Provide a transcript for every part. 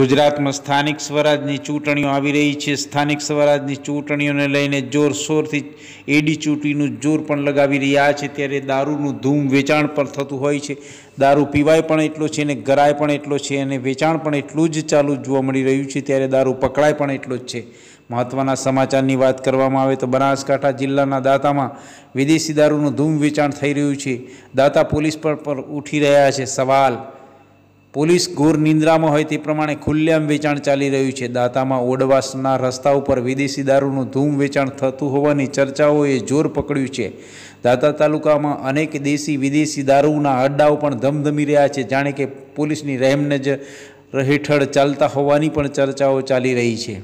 ગુજરાતમાં સ્થાનિક સ્વરાજની ચૂંટણીઓ આવી રહી છે સ્થાનિક સ્વરાજની ચૂંટણીઓને લઈને જોરશોરથી એડી ચૂંટણીનું જોર પણ લગાવી રહ્યા છે ત્યારે દારૂનું ધૂમ વેચાણ પણ થતું હોય છે દારૂ પીવાય પણ એટલો છે અને ગરાય પણ એટલો છે અને વેચાણ પણ એટલું જ ચાલુ જોવા મળી રહ્યું છે ત્યારે દારૂ પકડાય પણ એટલો જ છે મહત્ત્વના સમાચારની વાત કરવામાં આવે તો બનાસકાંઠા જિલ્લાના દાતામાં વિદેશી દારૂનું ધૂમ વેચાણ થઈ રહ્યું છે દાતા પોલીસ પર ઉઠી રહ્યા છે સવાલ પોલીસ ઘોર નિંદ્રામાં હોય તે પ્રમાણે ખુલ્લેઆમ વેચાણ ચાલી રહ્યું છે દાતામાં ઓડવાસના રસ્તા ઉપર વિદેશી દારૂનું ધૂમ વેચાણ થતું હોવાની ચર્ચાઓએ જોર પકડ્યું છે દાતા તાલુકામાં અનેક દેશી વિદેશી દારૂના અડ્ડાઓ પણ ધમધમી રહ્યા છે જાણે કે પોલીસની રહેમનજ હેઠળ ચાલતા હોવાની પણ ચર્ચાઓ ચાલી રહી છે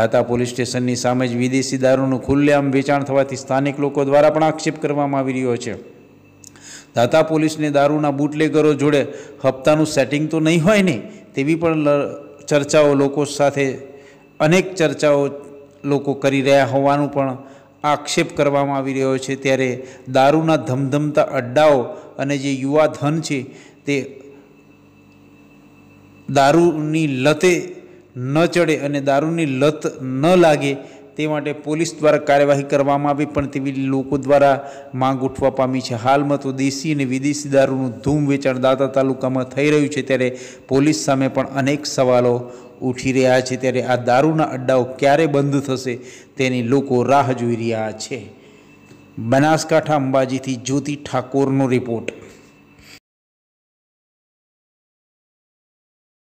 દાતા પોલીસ સ્ટેશનની સામે જ વિદેશી દારૂનું ખુલ્લેઆમ વેચાણ થવાથી સ્થાનિક લોકો દ્વારા પણ આક્ષેપ કરવામાં આવી રહ્યો છે દાતા પોલીસને દારૂના બુટલેગરો જોડે હપ્તાનું સેટિંગ તો નહીં હોય ને તેવી પણ ચર્ચાઓ લોકો સાથે અનેક ચર્ચાઓ લોકો કરી રહ્યા હોવાનું પણ આક્ષેપ કરવામાં આવી રહ્યો છે ત્યારે દારૂના ધમધમતા અડ્ડાઓ અને જે યુવા ધન છે તે દારૂની લતે ન ચડે અને દારૂની લત ન લાગે તે માટે પોલીસ દ્વારા કાર્યવાહી કરવામાં આવી પણ તેવી લોકો દ્વારા માંગ ઉઠવા પામી છે હાલમાં તો દેશી અને વિદેશી દારૂનું ધૂમ વેચાણ દાતા તાલુકામાં થઈ રહ્યું છે ત્યારે પોલીસ સામે પણ અનેક સવાલો ઉઠી રહ્યા છે ત્યારે આ દારૂના અડ્ડાઓ ક્યારે બંધ થશે તેની લોકો રાહ જોઈ રહ્યા છે બનાસકાંઠા અંબાજીથી જ્યોતિ ઠાકોરનો રિપોર્ટ